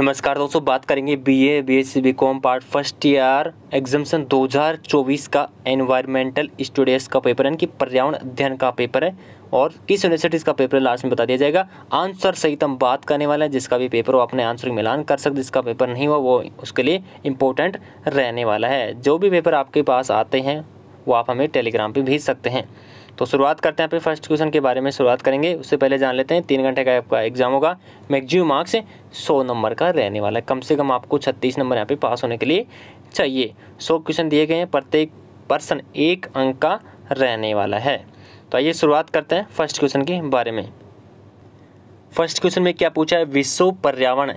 नमस्कार दोस्तों बात करेंगे BA BSc BCom part first year examination 2024 का एनवायरमेंटल स्टडीज का पेपर यानी कि पर्यावरण अध्ययन का पेपर है और किस यूनिवर्सिटीज़ का पेपर लास्ट में बता दिया जाएगा आंसर सहित हम बात करने वाले हैं जिसका भी पेपर हो अपने आंसर मिलान कर सकते जिसका पेपर नहीं हुआ वो उसके लिए इंपॉर्टेंट रहने वाला है जो भी पेपर आपके पास आते हैं वो आप हमें टेलीग्राम पर भेज सकते हैं तो शुरुआत करते हैं अपने फर्स्ट क्वेश्चन के बारे में शुरुआत करेंगे उससे पहले जान लेते हैं तीन घंटे का आपका एग्जाम होगा मैक्सिमम मार्क्स सौ नंबर का रहने वाला है कम से कम आपको छत्तीस नंबर यहाँ पे पास होने के लिए चाहिए सौ क्वेश्चन दिए गए हैं प्रत्येक पर्सन एक अंक का रहने वाला है तो आइए शुरुआत करते हैं फर्स्ट क्वेश्चन के बारे में फर्स्ट क्वेश्चन में क्या पूछा है विश्व पर्यावरण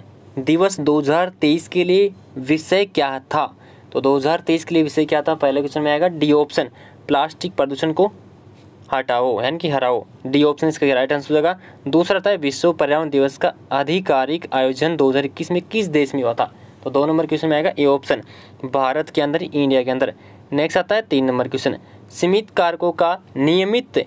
दिवस 2023 के लिए विषय क्या था तो 2023 के लिए विषय क्या था पहले क्वेश्चन में आएगा डी ऑप्शन प्लास्टिक प्रदूषण को हटाओ यानी कि हराओ डी ऑप्शन इसका राइट आंसर हो जाएगा दूसरा था विश्व पर्यावरण दिवस का आधिकारिक आयोजन 2021 में किस देश में हुआ था तो दो नंबर क्वेश्चन में आएगा ए ऑप्शन भारत के अंदर इंडिया के अंदर नेक्स्ट आता है तीन नंबर क्वेश्चन सीमित कारकों का नियमित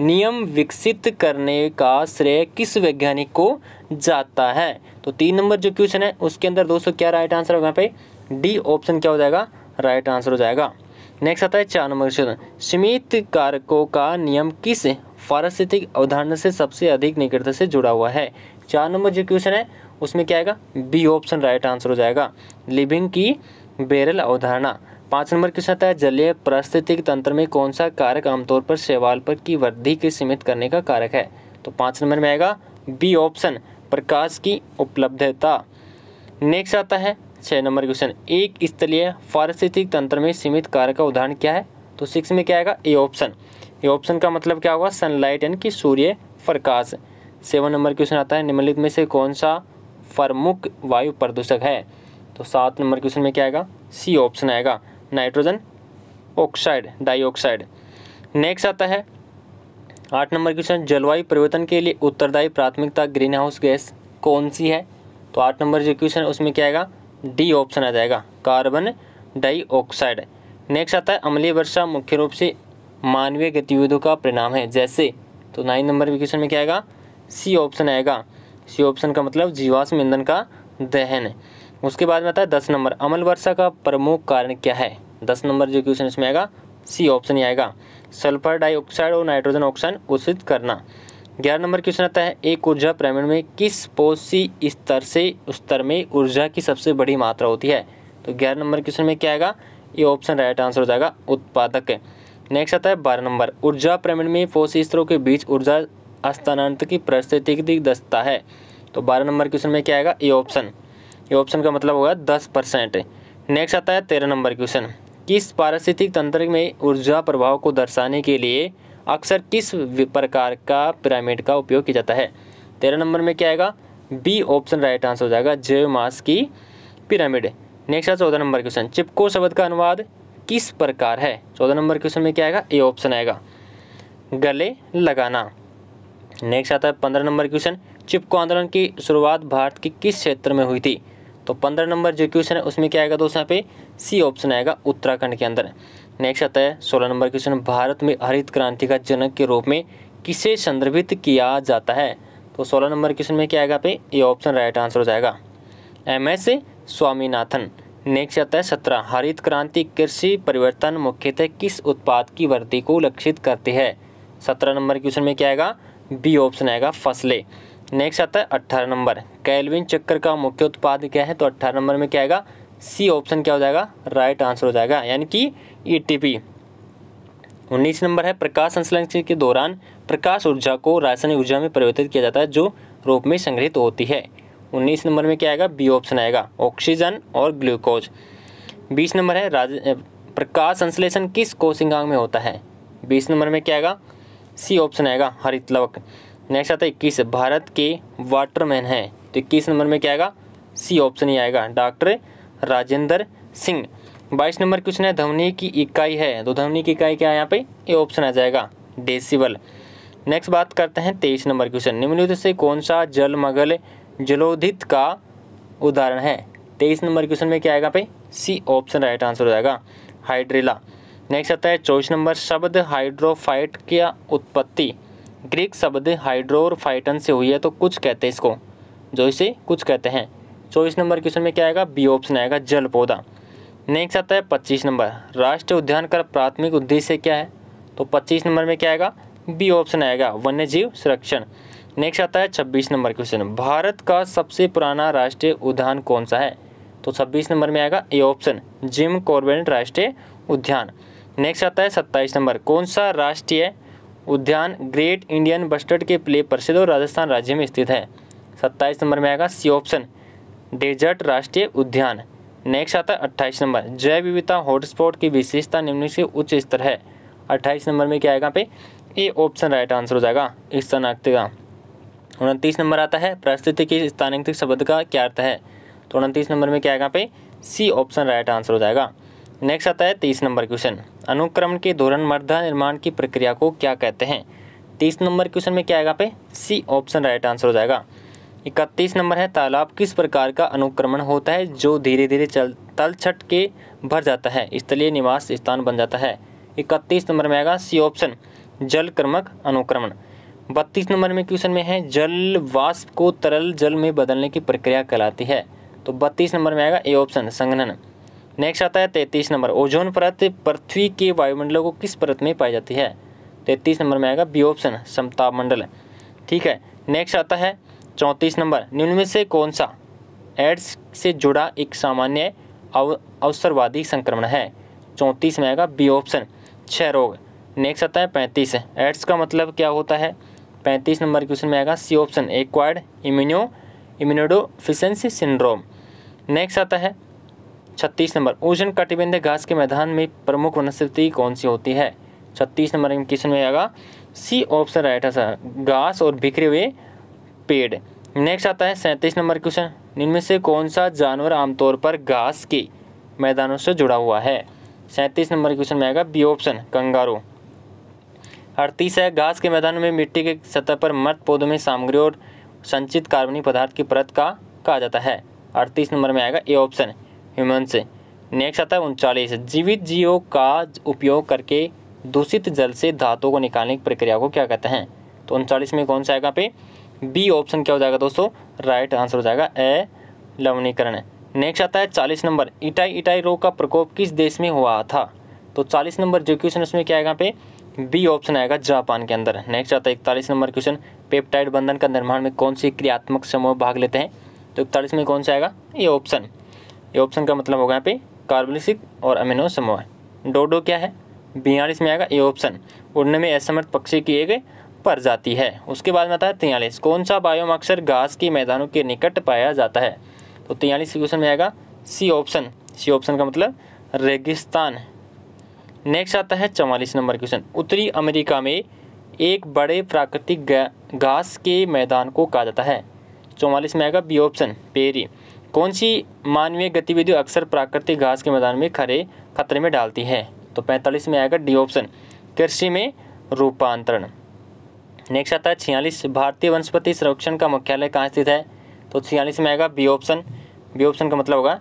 नियम विकसित करने का श्रेय किस वैज्ञानिक को जाता है तो तीन नंबर जो क्वेश्चन है उसके अंदर दोस्तों क्या राइट आंसर होगा यहाँ पे डी ऑप्शन क्या हो जाएगा राइट आंसर हो जाएगा नेक्स्ट आता है चार नंबर क्वेश्चन सीमित कारकों का नियम किस पारिस्थितिक अवधारणा से सबसे अधिक निकटता से जुड़ा हुआ है चार नंबर जो क्वेश्चन है उसमें क्या आएगा बी ऑप्शन राइट आंसर हो जाएगा लिविंग की बेरल अवधारणा पाँच नंबर क्वेश्चन आता है जलीय पारिस्थितिक तंत्र में कौन सा कारक आमतौर पर शैवाल पर की वृद्धि के सीमित करने का कारक है तो पाँच नंबर में आएगा बी ऑप्शन प्रकाश की उपलब्धता नेक्स्ट आता है छः नंबर क्वेश्चन एक स्थलीय पारिस्थितिक तंत्र में सीमित कार्य का उदाहरण क्या है तो सिक्स में क्या आएगा ए ऑप्शन ए ऑप्शन का मतलब क्या होगा सनलाइट यानी कि सूर्य प्रकाश सेवन नंबर क्वेश्चन आता है निम्नलिखित में से कौन सा प्रमुख वायु प्रदूषक है तो सात नंबर क्वेश्चन में क्या आएगा सी ऑप्शन आएगा नाइट्रोजन ऑक्साइड डाइऑक्साइड नेक्स्ट आता है आठ नंबर क्वेश्चन जलवायु परिवर्तन के लिए उत्तरदायी प्राथमिकता ग्रीन हाउस गैस कौन सी है तो आठ नंबर जो क्वेश्चन है उसमें क्या आएगा डी ऑप्शन आ जाएगा कार्बन डाइऑक्साइड नेक्स्ट आता है अम्लीय वर्षा मुख्य रूप से मानवीय गतिविधियों का परिणाम है जैसे तो नाइन नंबर के क्वेश्चन में क्या आएगा सी ऑप्शन आएगा सी ऑप्शन का मतलब जीवाश्म ईंधन का दहन उसके बाद में आता है दस नंबर अमल वर्षा का प्रमुख कारण क्या है दस नंबर जो क्वेश्चन इसमें आएगा सी ऑप्शन ही आएगा सल्फर डाइऑक्साइड और नाइट्रोजन ऑक्साइड उचित करना ग्यारह नंबर क्वेश्चन आता है एक ऊर्जा पिरामिड में किस पोषी स्तर से स्तर में ऊर्जा की सबसे बड़ी मात्रा होती है तो ग्यारह नंबर क्वेश्चन में क्या आएगा ये ऑप्शन राइट आंसर हो जाएगा उत्पादक नेक्स्ट आता है बारह नंबर ऊर्जा पिरामिड में पोषी स्तरों के बीच ऊर्जा स्थानांतर की परिस्थिति दस्ता है तो बारह नंबर क्वेश्चन में क्या आएगा ये ऑप्शन ये ऑप्शन का मतलब होगा दस परसेंट नेक्स्ट आता है तेरह नंबर क्वेश्चन किस पारिस्थितिक तंत्र में ऊर्जा प्रभाव को दर्शाने के लिए अक्सर किस प्रकार का पिरामिड का उपयोग किया जाता है तेरह नंबर में क्या आएगा बी ऑप्शन राइट आंसर हो जाएगा जैव मास की पिरामिड नेक्स्ट है चौदह नंबर क्वेश्चन चिपको शब्द का अनुवाद किस प्रकार है चौदह नंबर क्वेश्चन में क्या आएगा ए ऑप्शन आएगा गले लगाना नेक्स्ट आता है पंद्रह नंबर क्वेश्चन चिपको आंदोलन की शुरुआत भारत के किस क्षेत्र में हुई थी तो पंद्रह नंबर जो क्वेश्चन है उसमें क्या आएगा दोस्तों यहाँ पे सी ऑप्शन आएगा उत्तराखंड के अंदर नेक्स्ट आता है सोलह नंबर क्वेश्चन भारत में हरित क्रांति का जनक के रूप में किसे संदर्भित किया जाता है तो सोलह नंबर क्वेश्चन में क्या आएगा पे ये ऑप्शन राइट आंसर हो जाएगा एम एस स्वामीनाथन नेक्स्ट आता है सत्रह हरित क्रांति कृषि परिवर्तन मुख्यतः किस उत्पाद की वृद्धि को लक्षित करती है सत्रह नंबर क्वेश्चन में क्या आएगा बी ऑप्शन आएगा फसलें नेक्स्ट आता है अट्ठारह नंबर कैलविन चक्कर का मुख्य उत्पाद क्या है तो अट्ठारह नंबर में क्या आएगा सी ऑप्शन क्या हो जाएगा राइट आंसर हो जाएगा यानी कि ईटीपी e उन्नीस नंबर है प्रकाश संश्लेषण के दौरान प्रकाश ऊर्जा को रासायनिक ऊर्जा में परिवर्तित किया जाता है जो रूप में संग्रहित होती है उन्नीस नंबर में क्या आएगा बी ऑप्शन आएगा ऑक्सीजन और ग्लूकोज बीस नंबर है राज प्रकाश संश्लेषण किस कोशिकांग में होता है बीस नंबर में क्या आएगा सी ऑप्शन आएगा हरित लवक नेक्स्ट आता है इक्कीस भारत के वाटरमैन हैं तो इक्कीस नंबर में क्या आएगा सी ऑप्शन ही आएगा डॉक्टर राजेंद्र सिंह बाईस नंबर क्वेश्चन है ध्वनि की इकाई है तो ध्वनि की इकाई क्या है यहाँ पे ये ऑप्शन आ जाएगा डेसिबल नेक्स्ट बात करते हैं तेईस नंबर क्वेश्चन निम्नलिखित से कौन सा जलमगल जलोधित का उदाहरण है तेईस नंबर क्वेश्चन में क्या आएगा पे सी ऑप्शन राइट आंसर हो जाएगा हाइड्रिला नेक्स्ट आता है चौबीस नंबर शब्द हाइड्रोफाइट की उत्पत्ति ग्रीक शब्द हाइड्रोर फाइटन से हुई है तो कुछ कहते हैं इसको जो इसे कुछ कहते हैं चौबीस नंबर क्वेश्चन में क्या आएगा बी ऑप्शन आएगा जल पौधा नेक्स्ट आता है पच्चीस नंबर राष्ट्रीय उद्यान का प्राथमिक उद्देश्य क्या है तो पच्चीस नंबर में क्या आएगा बी ऑप्शन आएगा वन्य जीव संरक्षण नेक्स्ट आता है छब्बीस नंबर क्वेश्चन भारत का सबसे पुराना राष्ट्रीय उद्यान कौन सा है तो छब्बीस नंबर में आएगा ए ऑप्शन जिम कॉर्बेट राष्ट्रीय उद्यान नेक्स्ट आता है सत्ताईस नंबर कौन सा राष्ट्रीय उद्यान ग्रेट इंडियन बस्टर्ड के प्ले प्रसिद्ध और राजस्थान राज्य में स्थित है सत्ताईस नंबर में आएगा सी ऑप्शन डेजर्ट राष्ट्रीय उद्यान नेक्स्ट आता है अट्ठाईस नंबर जैव विविधता हॉटस्पॉट की विशेषता निम्न से उच्च स्तर है अट्ठाईस नंबर में क्या आएगा पे ए ऑप्शन राइट आंसर हो जाएगा शनाख्त का उनतीस नंबर आता है परिस्थिति के स्थानांतरित शब्द का क्या अर्थ है तो उनतीस नंबर में क्या आएगा पे सी ऑप्शन राइट आंसर हो जाएगा नेक्स्ट आता है तीस नंबर क्वेश्चन अनुक्रमण के धोरण मर्दा निर्माण की प्रक्रिया को क्या कहते हैं तीस नंबर क्वेश्चन में क्या आएगा पे सी ऑप्शन राइट आंसर हो जाएगा इकतीस नंबर है तालाब किस प्रकार का अनुक्रमण होता है जो धीरे धीरे चल तल छट के भर जाता है स्थलीय निवास स्थान बन जाता है इकतीस नंबर में आएगा सी ऑप्शन जल क्रमक अनुक्रमण बत्तीस नंबर में क्वेश्चन में है जल वाष्प को तरल जल में बदलने की प्रक्रिया कहलाती है तो बत्तीस नंबर में आएगा ए ऑप्शन संघनन नेक्स्ट आता है तैंतीस नंबर ओजोन परत पृथ्वी के वायुमंडलों को किस परत में पाई जाती है तैतीस नंबर में आएगा बी ऑप्शन समताप मंडल ठीक है नेक्स्ट आता है चौंतीस नंबर निम्न में से कौन सा एड्स से जुड़ा एक सामान्य अवसरवादी संक्रमण है चौंतीस में आएगा बी ऑप्शन छः रोग नेक्स्ट आता है पैंतीस एड्स का मतलब क्या होता है पैंतीस नंबर क्वेश्चन में आएगा C option acquired immuno immunodeficiency syndrome next आता है छत्तीस नंबर ऊजन कटिबंध घास के मैदान में प्रमुख वनस्पति कौन सी होती है छत्तीस नंबर क्वेश्चन में आएगा सी ऑप्शन राइट आंसर घास और बिखरे हुए पेड़ नेक्स्ट आता है सैंतीस नंबर क्वेश्चन इनमें से कौन सा जानवर आमतौर पर घास के मैदानों से जुड़ा हुआ है सैंतीस नंबर क्वेश्चन में आएगा बी ऑप्शन कंगारू अड़तीस है घास के मैदान में मिट्टी के सतह पर मृत पौधों में सामग्री और संचित कार्बनिक पदार्थ की परत का कहा जाता है अड़तीस नंबर में आएगा ए ऑप्शन ह्यूमन से नेक्स्ट आता है उनचालीस जीवित जीव का उपयोग करके दूषित जल से धातुओं को निकालने की प्रक्रिया को क्या कहते हैं तो उनचालीस में कौन सा आएगा पे बी ऑप्शन क्या हो जाएगा दोस्तों राइट आंसर हो जाएगा ए लवनीकरण नेक्स्ट आता है चालीस नंबर इटाई इटाई रोग का प्रकोप किस देश में हुआ था तो चालीस नंबर जो क्वेश्चन उसमें क्या आएगा पे बी ऑप्शन आएगा जापान के अंदर नेक्स्ट आता है इकतालीस नंबर क्वेश्चन पेप्टाइड बंधन का निर्माण में कौन सी क्रियात्मक समूह भाग लेते हैं तो इकतालीस में कौन सा आएगा ए ऑप्शन ए ऑप्शन का मतलब होगा यहाँ पे कार्बोलिसिक और अमिनो समूह डोडो क्या है बयालीस में आएगा ए ऑप्शन उड़ने में असमर्थ पक्षी किए गए पर जाती है उसके बाद में आता है तियालीस कौन सा बायोम अक्सर घास के मैदानों के निकट पाया जाता है तो तियालीस क्वेश्चन में आएगा सी ऑप्शन सी ऑप्शन का मतलब रेगिस्तान नेक्स्ट आता है चवालीस नंबर क्वेश्चन उत्तरी अमेरिका में एक बड़े प्राकृतिक घास के मैदान को कहा जाता है चौवालीस में आएगा बी ऑप्शन पेरी कौन सी मानवीय गतिविधि अक्सर प्राकृतिक घास के मैदान में खरे खतरे में डालती है तो पैंतालीस में आएगा डी ऑप्शन कृषि में रूपांतरण नेक्स्ट आता है छियालीस भारतीय वनस्पति संरक्षण का मुख्यालय कहाँ स्थित है तो छियालीस में आएगा बी ऑप्शन बी ऑप्शन का मतलब होगा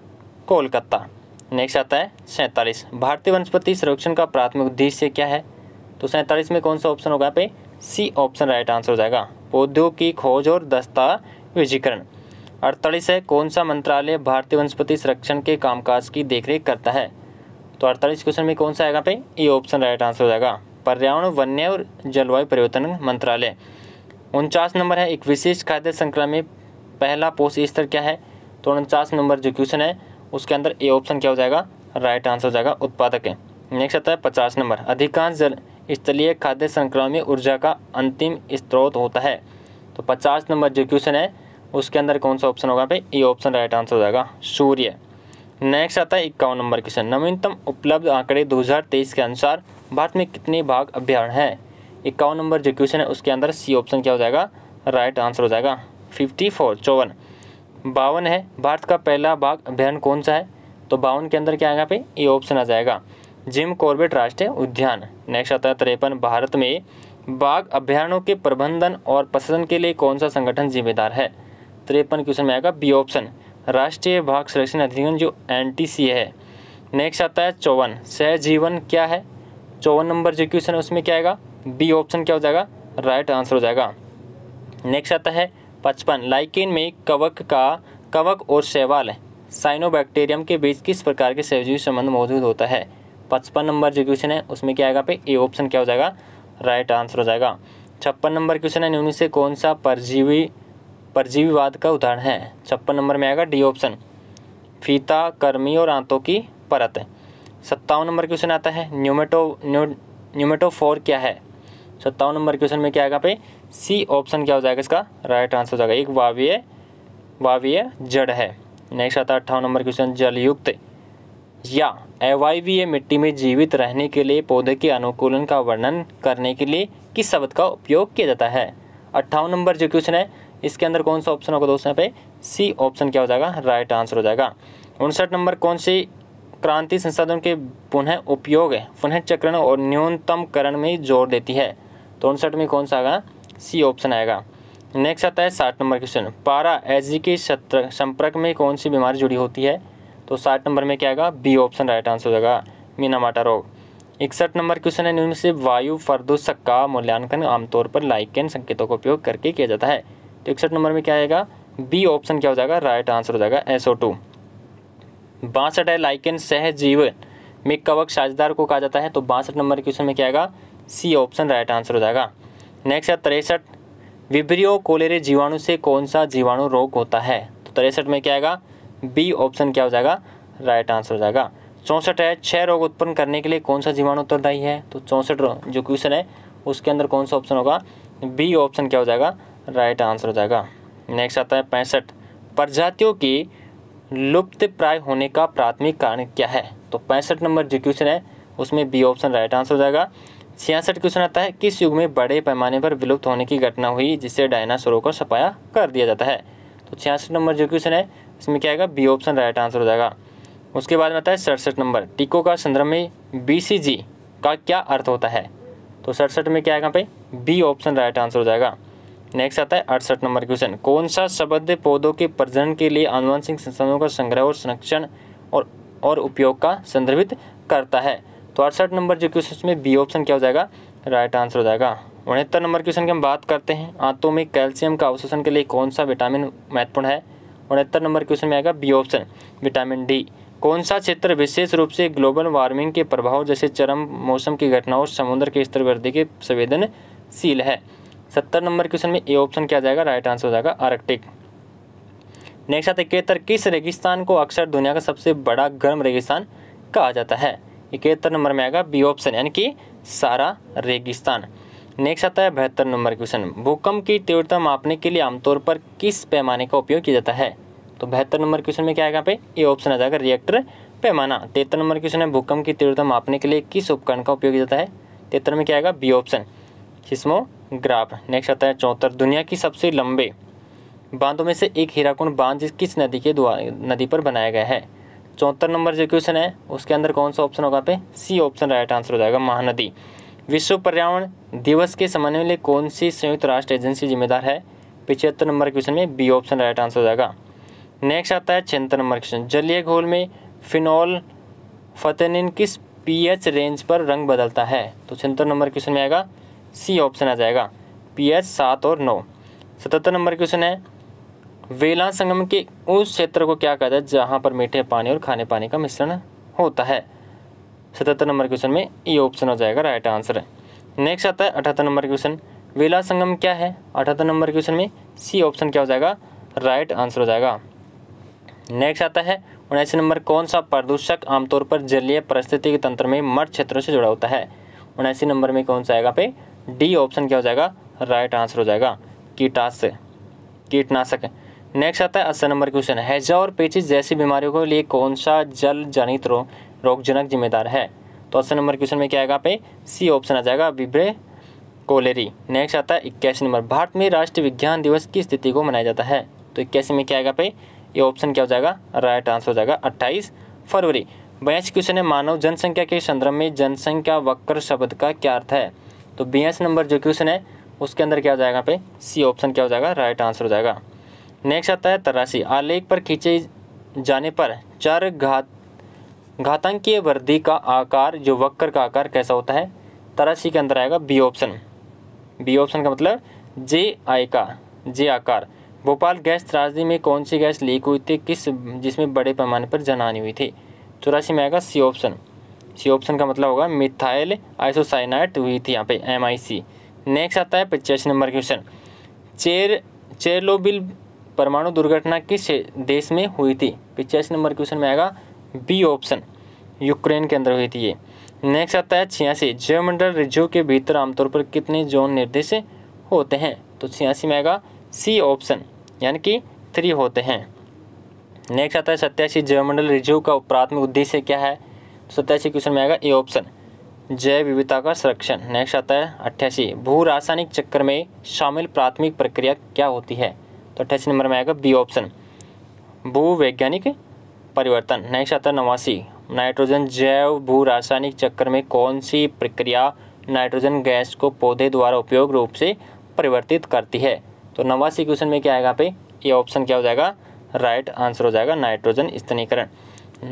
कोलकाता नेक्स्ट आता है सैंतालीस भारतीय वनस्पति संरक्षण का प्राथमिक उद्देश्य क्या है तो सैंतालीस में कौन सा ऑप्शन होगा पे सी ऑप्शन राइट आंसर हो जाएगा पौधों की खोज और दस्तावेजीकरण अड़तालीस है कौन सा मंत्रालय भारतीय वनस्पति संरक्षण के कामकाज की देखरेख करता है तो अड़तालीस क्वेश्चन में कौन सा आएगा पे ई ऑप्शन राइट आंसर हो जाएगा पर्यावरण वन्य और जलवायु परिवर्तन मंत्रालय उनचास नंबर है एक विशेष खाद्य श्रृंखला में पहला पोष स्तर क्या है तो उनचास नंबर जो क्वेश्चन है उसके अंदर ए ऑप्शन क्या हो जाएगा राइट आंसर हो जाएगा उत्पादक है नेक्स्ट आता है पचास नंबर अधिकांश जल स्थलीय खाद्य श्रृंखला में ऊर्जा का अंतिम स्त्रोत होता है तो पचास नंबर जो क्वेश्चन है उसके अंदर कौन सा ऑप्शन होगा भाई ये ऑप्शन राइट आंसर हो जाएगा सूर्य नेक्स्ट आता है इक्यावन नंबर क्वेश्चन नवीनतम उपलब्ध आंकड़े 2023 के अनुसार भारत में कितने बाघ अभ्यारण हैं इक्यावन नंबर जो क्वेश्चन है उसके अंदर सी ऑप्शन क्या हो जाएगा राइट आंसर हो जाएगा फिफ्टी फोर चौवन बावन है भारत का पहला बाघ अभ्यारण कौन सा है तो बावन के अंदर क्या आएगा पे ए ऑप्शन आ जाएगा जिम कॉर्बेट राष्ट्रीय उद्यान नेक्स्ट आता है तिरपन भारत में बाघ अभ्यारणों के प्रबंधन और प्रशासन के लिए कौन सा संगठन जिम्मेदार है तिरपन क्वेश्चन में आएगा बी ऑप्शन राष्ट्रीय बाघ संरक्षण अधिनियम जो एन है नेक्स्ट आता है चौवन सहजीवन क्या है चौवन नंबर जो क्वेश्चन है उसमें क्या आएगा बी ऑप्शन क्या हो जाएगा राइट आंसर हो जाएगा नेक्स्ट आता है पचपन लाइकेन में कवक का कवक और शैवाल साइनोबैक्टीरियम के बीच किस प्रकार के सहजीवी संबंध मौजूद होता है पचपन नंबर जो क्वेश्चन है उसमें क्या आएगा पे ए ऑप्शन क्या हो जाएगा राइट आंसर हो जाएगा छप्पन नंबर क्वेश्चन है निम्न से कौन सा परजीवी परजीवीवाद का उदाहरण है छप्पन नंबर में आएगा डी ऑप्शन फीता कर्मी और आंतों की परत सत्तावन नंबर क्वेश्चन आता है न्यूमेटो न्यूमेटो फोर क्या है सत्तावन नंबर क्वेश्चन में क्या आएगा पे सी ऑप्शन क्या हो जाएगा इसका राइट आंसर हो जाएगा एक वावीय वावीय जड़ है नेक्स्ट आता है अट्ठावन नंबर क्वेश्चन जलयुक्त या एवाईवीए मिट्टी में जीवित रहने के लिए पौधे के अनुकूलन का वर्णन करने के लिए किस शब्द का उपयोग किया जाता है अट्ठावन नंबर जो क्वेश्चन है इसके अंदर कौन सा ऑप्शन होगा दोस्तों यहाँ पे सी ऑप्शन क्या हो जाएगा राइट आंसर हो जाएगा उनसठ नंबर कौन सी क्रांति संसाधनों के पुनः उपयोग पुनः चक्रण और न्यूनतमकरण में जोर देती है तो उनसठ में कौन सा आएगा सी ऑप्शन आएगा नेक्स्ट आता है साठ नंबर क्वेश्चन पारा एजी के संपर्क में कौन सी बीमारी जुड़ी होती है तो साठ नंबर में क्या आएगा बी ऑप्शन राइट आंसर हो जाएगा मीनामाटा रोग इकसठ नंबर क्वेश्चन है निम्न से वायु प्रदूषक का मूल्यांकन आमतौर पर लाइकेन संकेतों का उपयोग करके किया जाता है तो इकसठ नंबर में क्या आएगा बी ऑप्शन क्या हो जाएगा राइट आंसर हो जाएगा एसओ टू बासठ है लाइकेन सह जीवन में कवक साझेदार को कहा जाता है तो बासठ नंबर क्वेश्चन में क्या आएगा सी ऑप्शन राइट आंसर हो जाएगा नेक्स्ट है तिरसठ विब्रियो कोलेरे जीवाणु से कौन सा जीवाणु रोग होता है तो तिरसठ में क्या आएगा बी ऑप्शन क्या हो जाएगा राइट आंसर हो जाएगा चौंसठ है छः रोग उत्पन्न करने के लिए कौन सा जीवाणु उत्तरदायी है तो चौंसठ जो क्वेश्चन है उसके अंदर कौन सा ऑप्शन होगा बी ऑप्शन क्या हो जाएगा राइट आंसर हो जाएगा नेक्स्ट आता है पैंसठ प्रजातियों की लुप्त प्राय होने का प्राथमिक कारण क्या है तो पैंसठ नंबर जो क्वेश्चन है उसमें बी ऑप्शन राइट आंसर हो जाएगा छियासठ क्वेश्चन आता है किस युग में बड़े पैमाने पर विलुप्त होने की घटना हुई जिससे डायनासोरों को सफाया कर दिया जाता है तो छियासठ नंबर जो क्वेश्चन है इसमें क्या आएगा बी ऑप्शन राइट आंसर हो जाएगा उसके बाद में आता है सड़सठ नंबर टीकों का संदर्भ में बी का क्या अर्थ होता है तो सड़सठ में क्या आएगा भाई बी ऑप्शन राइट आंसर हो जाएगा नेक्स्ट आता है अड़सठ नंबर क्वेश्चन कौन सा शब्द पौधों के प्रजनन के लिए आनुवंशिक संसाधनों का संग्रह और संरक्षण और और उपयोग का संदर्भित करता है तो अड़सठ नंबर जो क्वेश्चन में बी ऑप्शन क्या हो जाएगा राइट आंसर हो जाएगा उनहत्तर नंबर क्वेश्चन की हम बात करते हैं आंतों में कैल्शियम का अवशोषण के लिए कौन सा विटामिन महत्वपूर्ण है उनहत्तर नंबर क्वेश्चन में आएगा बी ऑप्शन विटामिन डी कौन सा क्षेत्र विशेष रूप से ग्लोबल वार्मिंग के प्रभाव जैसे चरम मौसम की घटनाओं और समुद्र के स्तर वृद्धि के संवेदनशील है सत्तर नंबर क्वेश्चन में ए ऑप्शन क्या जाएगा राइट आंसर हो जाएगा आर्कटिक नेक्स्ट आता है इकहत्तर किस रेगिस्तान को अक्सर दुनिया का सबसे बड़ा गर्म रेगिस्तान कहा जाता है इकहत्तर नंबर में आएगा बी ऑप्शन यानी कि सारा रेगिस्तान नेक्स्ट आता है बहत्तर नंबर क्वेश्चन भूकंप की तीव्रता मापने के लिए आमतौर पर किस पैमाने का उपयोग किया जाता है तो बहत्तर नंबर क्वेश्चन में क्या आएगा पे ए ऑप्शन आ जाएगा रिएक्टर पैमाना तिहत्तर नंबर क्वेश्चन है भूकंप की तीव्रता मापने के लिए किस उपकरण का उपयोग किया जाता है तिहत्तर में क्या आएगा B option seismograph next आता है चौहत्तर दुनिया की सबसे लंबे बांधों में से एक हीराकुंड बांध जिस किस नदी के नदी पर बनाया गया है चौहत्तर नंबर जो क्वेश्चन है उसके अंदर कौन सा ऑप्शन होगा पे सी ऑप्शन राइट आंसर हो जाएगा महानदी विश्व पर्यावरण दिवस के समन्वय लिए कौन सी संयुक्त राष्ट्र एजेंसी जिम्मेदार है पिछहत्तर नंबर क्वेश्चन में बी ऑप्शन राइट आंसर हो जाएगा नेक्स्ट आता है छिहत्तर नंबर क्वेश्चन जलीय घोल में फिनॉल फतेनिन किस पीएच रेंज पर रंग बदलता है तो छिहत्तर नंबर क्वेश्चन में आएगा सी ऑप्शन आ जाएगा पी एच सात और नौ सतहत्तर नंबर क्वेश्चन है वेला संगम के उस क्षेत्र को क्या कहा जाए जहाँ पर मीठे पानी और खाने पानी का मिश्रण होता है सतहत्तर नंबर क्वेश्चन में ये e ऑप्शन हो जाएगा राइट आंसर है नेक्स्ट आता है अठहत्तर नंबर क्वेश्चन वेला संगम क्या है अठहत्तर नंबर क्वेश्चन में सी ऑप्शन क्या हो जाएगा राइट आंसर हो जाएगा नेक्स्ट आता है उन्नीस नंबर कौन सा प्रदूषक आमतौर पर जलीय के तंत्र में मठ क्षेत्रों से जुड़ा होता है उन्यासी नंबर में कौन सा आएगा पे डी ऑप्शन क्या हो जाएगा राइट आंसर हो जाएगा कीटाशय कीटनाशक नेक्स्ट आता है अस्सी नंबर क्वेश्चन हैजा और पेचिस जैसी बीमारियों के लिए कौन सा जल जनित रो, रोगजनक जिम्मेदार है तो अस्सी नंबर क्वेश्चन में क्या आएगा पे सी ऑप्शन आ जाएगा विब्रे कोलेरी नेक्स्ट आता है इक्यासी नंबर भारत में राष्ट्रीय विज्ञान दिवस की स्थिति को मनाया जाता है तो इक्यासी में क्या आएगा पे ये ऑप्शन क्या हो जाएगा राइट आंसर हो जाएगा अट्ठाईस फरवरी बयासी क्वेश्चन है मानव जनसंख्या के संदर्भ में जनसंख्या वक्र शब्द का क्या अर्थ है तो बी एस नंबर जो क्वेश्चन है उसके अंदर क्या हो जाएगा पे सी ऑप्शन क्या हो जाएगा राइट आंसर हो जाएगा नेक्स्ट आता है तरासी आलेख पर खींचे जाने पर चार घात घातांकीय वृद्धि का आकार जो वक्र का आकार कैसा होता है तरासी के अंदर आएगा बी ऑप्शन बी ऑप्शन का मतलब जे आई का जे आकार भोपाल गैस त्रासदी में कौन सी गैस लीक हुई थी किस जिसमें बड़े पैमाने पर जनहानि हुई थी चौरासी में आएगा सी ऑप्शन सी ऑप्शन का मतलब होगा मिथाइल आइसोसाइनाइट विथ यहाँ पे एम आई सी नेक्स्ट आता है पचासी नंबर क्वेश्चन चेर चेरलोबिल परमाणु दुर्घटना किस देश में हुई थी पिचासी नंबर क्वेश्चन में आएगा बी ऑप्शन यूक्रेन के अंदर हुई थी ये नेक्स्ट आता है छियासी जयमंडल रिज्यू के भीतर आमतौर पर कितने जोन निर्देश होते हैं तो छियासी में आएगा सी ऑप्शन यानी कि थ्री होते हैं नेक्स्ट आता है सत्यासी जयमंडल रिज्यू का प्राथमिक उद्देश्य क्या है सत्यासी क्वेश्चन में आएगा ए ऑप्शन जैव विविधता का संरक्षण नेक्स्ट आता है अट्ठासी भू रासायनिक चक्र में शामिल प्राथमिक प्रक्रिया क्या होती है तो अट्ठासी नंबर में आएगा बी ऑप्शन भू वैज्ञानिक परिवर्तन नेक्स्ट आता है नवासी नाइट्रोजन जैव भू रासायनिक चक्र में कौन सी प्रक्रिया नाइट्रोजन गैस को पौधे द्वारा उपयोग रूप से परिवर्तित करती है तो नवासी क्वेश्चन में क्या आएगा पे ये ऑप्शन क्या हो जाएगा राइट आंसर हो जाएगा नाइट्रोजन स्तनीकरण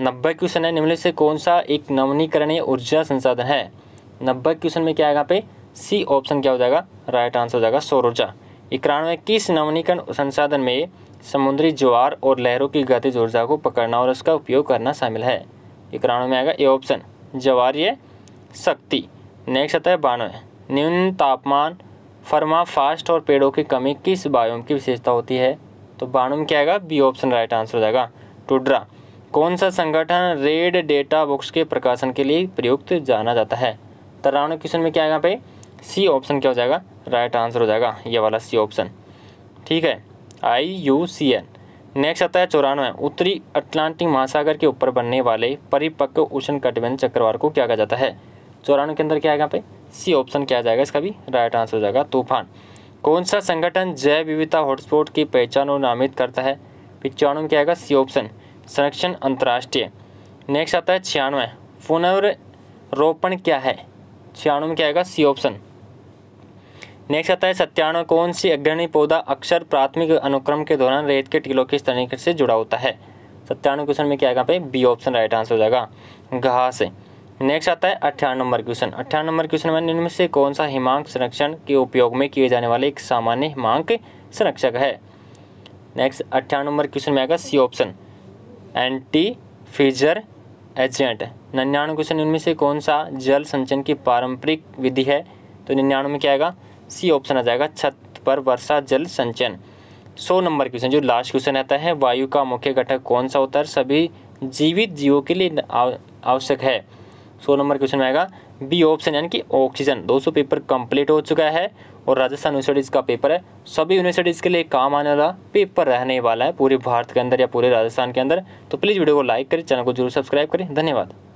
नब्बे क्वेश्चन है निम्नलिखित से कौन सा एक नवनीकरणीय ऊर्जा संसाधन है नब्बे क्वेश्चन में क्या है यहाँ पे सी ऑप्शन क्या हो जाएगा राइट आंसर हो जाएगा सौर ऊर्जा इक्यानवे किस नवनीकरण संसाधन में समुद्री ज्वार और लहरों की गतिज ऊर्जा को पकड़ना और उसका उपयोग करना शामिल है इक्यानवे में आएगा ए ऑप्शन ज्वार शक्ति नेक्स्ट आता है बानवे न्यून तापमान फर्मा फास्ट और पेड़ों की कमी किस बायोम की विशेषता होती है तो बानवे में क्या आएगा बी ऑप्शन राइट आंसर हो जाएगा टुड्रा कौन सा संगठन रेड डेटा बुक्स के प्रकाशन के लिए प्रयुक्त जाना जाता है तरानवे क्वेश्चन में क्या है यहाँ पे सी ऑप्शन क्या हो जाएगा राइट आंसर हो जाएगा ये वाला सी ऑप्शन ठीक है I U C N next आता है चौरानवे उत्तरी अटलांटिक महासागर के ऊपर बनने वाले परिपक्व उष्ण कटिबंध चक्रवार को क्या कहा जाता है चौरानवे के अंदर क्या है यहाँ पे सी ऑप्शन क्या जाएगा इसका भी राइट आंसर हो जाएगा तूफान कौन सा संगठन जैव विविधता हॉटस्पॉट की पहचान और नामित करता है पिचानवे क्या आएगा सी ऑप्शन संरक्षण अंतर्राष्ट्रीय नेक्स्ट आता है छियानवे पुनर्वरोपण क्या है छियानवे में क्या आएगा सी ऑप्शन नेक्स्ट आता है सत्यानवे कौन सी अग्रणी पौधा अक्सर प्राथमिक अनुक्रम के दौरान रेत के टीलों के तरीके से जुड़ा होता है सत्यानवे क्वेश्चन में क्या आएगा भाई बी ऑप्शन राइट आंसर हो जाएगा घास नेक्स्ट आता है अठारह नंबर क्वेश्चन अठारह नंबर क्वेश्चन में निम्न से कौन सा हिमांक संरक्षण के उपयोग में किए जाने वाले एक सामान्य हिमांक संरक्षक है नेक्स्ट अठारह नंबर क्वेश्चन में आएगा C option anti freezer agent निन्यानवे क्वेश्चन इनमें से कौन सा जल संचयन की पारंपरिक विधि है तो निन्यानवे में क्या आएगा सी ऑप्शन आ जाएगा छत पर वर्षा जल संचयन सौ नंबर क्वेश्चन जो लास्ट क्वेश्चन आता है वायु का मुख्य घटक कौन सा होता है सभी जीवित जीवों के लिए आवश्यक है सौ नंबर क्वेश्चन में आएगा बी ऑप्शन यानी कि ऑक्सीजन दोस्तों पेपर कंप्लीट हो चुका है और राजस्थान यूनिवर्सिटीज़ का पेपर है सभी यूनिवर्सिटीज़ के लिए काम आने वाला पेपर रहने वाला है पूरे भारत के अंदर या पूरे राजस्थान के अंदर तो प्लीज़ वीडियो को लाइक करें चैनल को जरूर सब्सक्राइब करें धन्यवाद